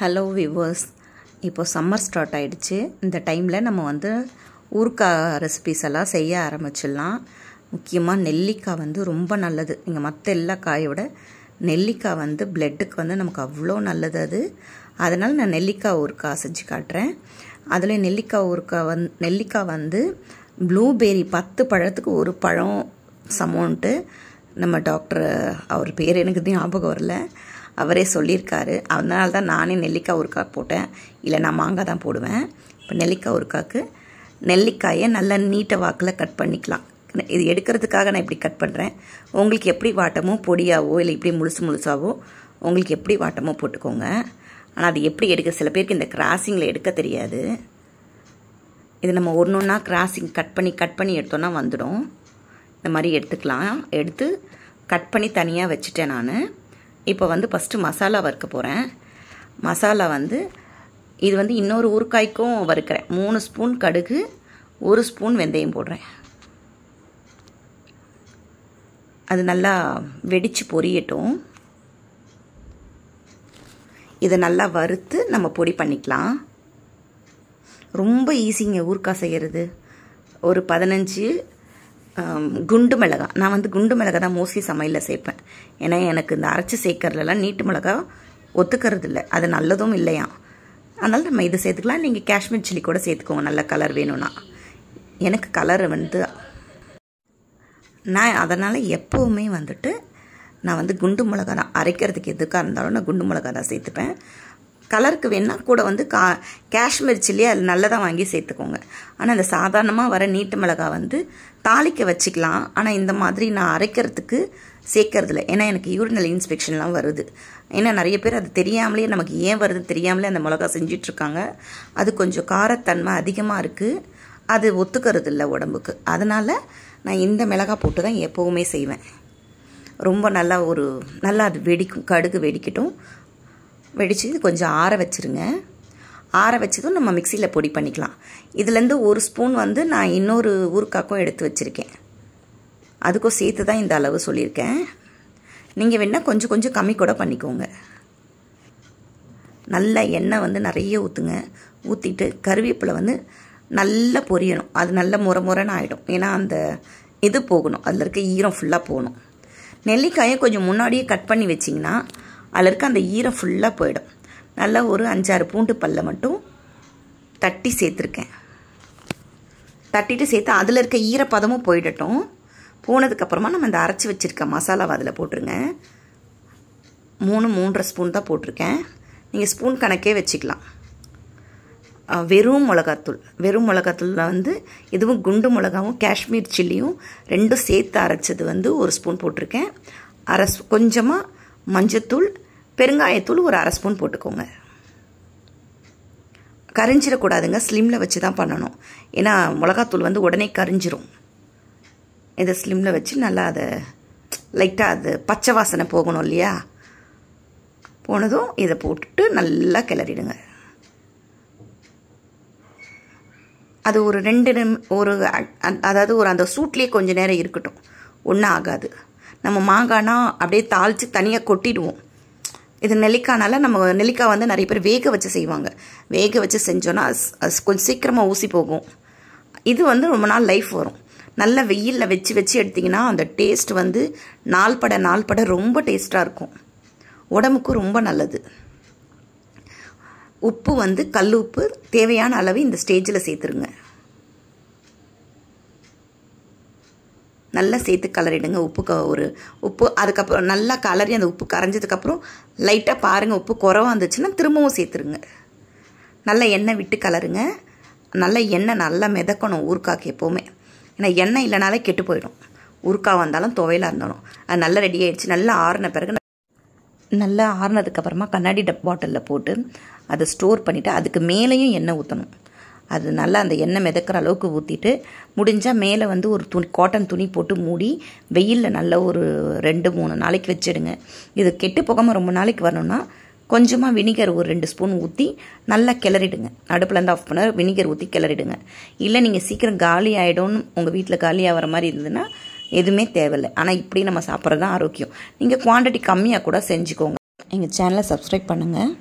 hello viewers இப்போது summer start ஆகிடுச்சு இந்த டைமில் நம்ம வந்து ஊறுக்காய் ரெசிபிஸ் எல்லாம் செய்ய ஆரம்பிச்சிடலாம் முக்கியமாக நெல்லிக்காய் வந்து ரொம்ப நல்லது நீங்கள் மற்ற எல்லா காயை விட நெல்லிக்காய் வந்து பிளட்டுக்கு வந்து நமக்கு அவ்வளோ நல்லது அது அதனால் நான் நெல்லிக்காய் ஊறுக்காய் செஞ்சு காட்டுறேன் அதில் நெல்லிக்காய் ஊறுக்காய் வந் நெல்லிக்காய் வந்து ப்ளூபெரி பத்து பழத்துக்கு ஒரு பழம் சமோன்ட்டு நம்ம டாக்டர் அவர் பேர் எனக்கு ஞாபகம் வரல அவரே சொல்லியிருக்காரு அதனால தான் நானே நெல்லிக்காய் ஊறுக்காய் போட்டேன் இல்லை நான் மாங்காய் தான் போடுவேன் இப்போ நெல்லிக்காய் ஊறுக்காய்க்கு நெல்லிக்காயை நல்லா நீட்ட வாக்கில் கட் பண்ணிக்கலாம் இது எடுக்கிறதுக்காக நான் இப்படி கட் பண்ணுறேன் உங்களுக்கு எப்படி வாட்டமோ பொடியாவோ இல்லை இப்படி முழுசு முழுசாவோ உங்களுக்கு எப்படி வாட்டமோ போட்டுக்கோங்க ஆனால் அது எப்படி எடுக்க சில பேருக்கு இந்த கிராசிங்கில் எடுக்க தெரியாது இது நம்ம ஒன்று ஒன்றா கிராசிங் கட் பண்ணி கட் பண்ணி எடுத்தோன்னா வந்துடும் இந்த மாதிரி எடுத்துக்கலாம் எடுத்து கட் பண்ணி தனியாக வச்சுட்டேன் நான் இப்போ வந்து ஃபஸ்ட்டு மசாலா வறுக்க போகிறேன் மசாலா வந்து இது வந்து இன்னொரு ஊறுக்காய்க்கும் வறுக்கிறேன் மூணு ஸ்பூன் கடுகு ஒரு ஸ்பூன் வெந்தயம் போடுறேன் அது நல்லா வெடித்து பொரியட்டும் இதை நல்லா வறுத்து நம்ம பொடி பண்ணிக்கலாம் ரொம்ப ஈஸிங்க ஊறுக்காய் செய்கிறது ஒரு பதினஞ்சு குண்டு மிளகா நான் வந்து குண்டு மிளகா தான் மோஸ்ட்லி சமையலில் சேர்ப்பேன் ஏன்னா எனக்கு இந்த அரைச்சி சேர்க்கறதுலாம் நீட்டு மிளகா ஒத்துக்கிறது இல்லை அது நல்லதும் இல்லையா அதனால் நம்ம இது சேர்த்துக்கலாம் நீங்கள் காஷ்மீர் சில்லி கூட சேர்த்துக்கோங்க நல்ல கலர் வேணும்னா எனக்கு கலர் வந்து நான் அதனால் எப்போவுமே வந்துட்டு நான் வந்து குண்டு மிளகா தான் அரைக்கிறதுக்கு எதுக்காக இருந்தாலும் நான் குண்டு மிளகா தான் சேர்த்துப்பேன் கலருக்கு வேணால் கூட வந்து கா காஷ்மீர் சில்லியை அது நல்லதாக வாங்கி சேர்த்துக்கோங்க ஆனால் இந்த சாதாரணமாக வர நீட்டு மிளகாய் வந்து தாளிக்க வச்சுக்கலாம் ஆனால் இந்த மாதிரி நான் அரைக்கிறதுக்கு சேர்க்கறதில்ல ஏன்னா எனக்கு யூரினல் இன்ஸ்பெக்ஷன்லாம் வருது ஏன்னா நிறைய பேர் அது தெரியாமலே நமக்கு ஏன் வருதுன்னு தெரியாமலே அந்த மிளகா செஞ்சிட்ருக்காங்க அது கொஞ்சம் காரத்தன்மை அதிகமாக இருக்குது அது ஒத்துக்கிறது இல்லை உடம்புக்கு அதனால் நான் இந்த மிளகா போட்டு தான் எப்போவுமே செய்வேன் ரொம்ப நல்லா ஒரு நல்லா அது வெடிக்கும் கடுகு வெடிக்கட்டும் வெடித்து இது கொஞ்சம் ஆற வச்சுருங்க ஆற வச்சதும் நம்ம மிக்சியில் பொடி பண்ணிக்கலாம் இதுலேருந்து ஒரு ஸ்பூன் வந்து நான் இன்னொரு ஊறுக்காக்கும் எடுத்து வச்சுருக்கேன் அதுக்கும் சேர்த்து தான் இந்த அளவு சொல்லியிருக்கேன் நீங்கள் வேணால் கொஞ்சம் கொஞ்சம் கம்மி கூட பண்ணிக்கோங்க நல்லா எண்ணெய் வந்து நிறைய ஊற்றுங்க ஊற்றிட்டு கருவேப்பிலை வந்து நல்லா பொரியணும் அது நல்ல முறை முறைன்னு ஆகிடும் ஏன்னா அந்த இது போகணும் அதில் இருக்க ஈரம் ஃபுல்லாக போகணும் நெல்லிக்காயை கொஞ்சம் முன்னாடியே கட் பண்ணி வச்சிங்கன்னா அதில் இருக்க அந்த ஈரம் ஃபுல்லாக போயிடும் நல்லா ஒரு அஞ்சாறு பூண்டு பல்ல மட்டும் தட்டி சேர்த்துருக்கேன் தட்டிட்டு சேர்த்து அதில் இருக்க ஈரப்பதமும் போயிடட்டும் போனதுக்கப்புறமா நம்ம இந்த அரைச்சி வச்சுருக்க மசாலாவை அதில் போட்டுருங்க மூணு மூன்றரை ஸ்பூன் தான் போட்டிருக்கேன் நீங்கள் ஸ்பூன் கணக்கே வச்சுக்கலாம் வெறும் மிளகாத்தூள் வெறும் மிளகாத்தூளில் வந்து இதுவும் குண்டு மிளகாவும் காஷ்மீர் சில்லியும் ரெண்டும் சேர்த்து அரைச்சது வந்து ஒரு ஸ்பூன் போட்டிருக்கேன் அரை கொஞ்சமாக மஞ்சத்தூள் பெருங்காயத்தூள் ஒரு அரை ஸ்பூன் போட்டுக்கோங்க கரிஞ்சிடக்கூடாதுங்க ஸ்லிம்மில் வச்சு தான் பண்ணணும் ஏன்னா மிளகாத்தூள் வந்து உடனே கரிஞ்சிரும் இதை ஸ்லிம்மில் வச்சு நல்லா அதை லைட்டாக அது பச்சை வாசனை போகணும் இல்லையா போனதும் இதை போட்டுட்டு நல்லா கிளறிடுங்க அது ஒரு ரெண்டு நிம் ஒரு அதாவது ஒரு அந்த சூட்லேயே கொஞ்சம் நேரம் இருக்கட்டும் ஒன்றும் ஆகாது நம்ம மாங்காய்னா அப்படியே தாளித்து தனியாக கொட்டிடுவோம் இது நெல்லிக்காய்னால நம்ம நெல்லிக்காய் வந்து நிறைய பேர் வேக வச்சு செய்வாங்க வேக வச்சு செஞ்சோன்னா கொஞ்சம் சீக்கிரமாக ஊசி போகும் இது வந்து ரொம்ப நாள் லைஃப் வரும் நல்ல வெயிலில் வச்சு வச்சு எடுத்திங்கன்னா அந்த டேஸ்ட் வந்து நாள் பட நாள் பட ரொம்ப டேஸ்ட்டாக இருக்கும் உடம்புக்கும் ரொம்ப நல்லது உப்பு வந்து கல் உப்பு தேவையான அளவு இந்த ஸ்டேஜில் சேர்த்துருங்க நல்லா சேர்த்து கலரிடுங்க உப்பு ஒரு உப்பு அதுக்கப்புறம் நல்லா கலரி அந்த உப்பு கரைஞ்சதுக்கப்புறம் லைட்டாக பாருங்கள் உப்பு குறவாக இருந்துச்சுன்னா திரும்பவும் சேர்த்துருங்க நல்லா எண்ணெய் விட்டு கலருங்க நல்லா எண்ணெய் நல்லா மிதக்கணும் ஊருக்காக்கு எப்போவுமே ஏன்னா எண்ணெய் இல்லைனாலே கெட்டு போயிடும் ஊருக்காக வந்தாலும் துவையிலாக இருந்தாலும் அது நல்லா ரெடி ஆகிடுச்சு நல்லா ஆறின பிறகு நல்லா ஆறினதுக்கப்புறமா கண்ணாடி டப் பாட்டிலில் போட்டு அதை ஸ்டோர் பண்ணிவிட்டு அதுக்கு மேலேயும் எண்ணெய் ஊற்றணும் அது நல்லா அந்த எண்ணெய் மிதக்கிற அளவுக்கு ஊற்றிட்டு முடிஞ்சால் மேலே வந்து ஒரு துணி காட்டன் துணி போட்டு மூடி வெயிலில் நல்ல ஒரு ரெண்டு மூணு நாளைக்கு வச்சுடுங்க இது கெட்டு போகாமல் ரொம்ப நாளைக்கு வரணும்னா கொஞ்சமாக வினிகர் ஒரு ரெண்டு ஸ்பூன் ஊற்றி நல்லா கிளறிடுங்க இருந்து ஆஃப் பண்ண வினிகர் ஊற்றி கிளறிடுங்க இல்லை நீங்கள் சீக்கிரம் காலி ஆகிடும்னு உங்கள் வீட்டில் காலி ஆகிற மாதிரி இருந்ததுன்னா எதுவுமே தேவையில்லை ஆனால் இப்படி நம்ம சாப்பிட்றது தான் ஆரோக்கியம் நீங்கள் குவான்டிட்டி கம்மியாக கூட செஞ்சுக்கோங்க எங்கள் சேனலை சப்ஸ்கிரைப் பண்ணுங்கள்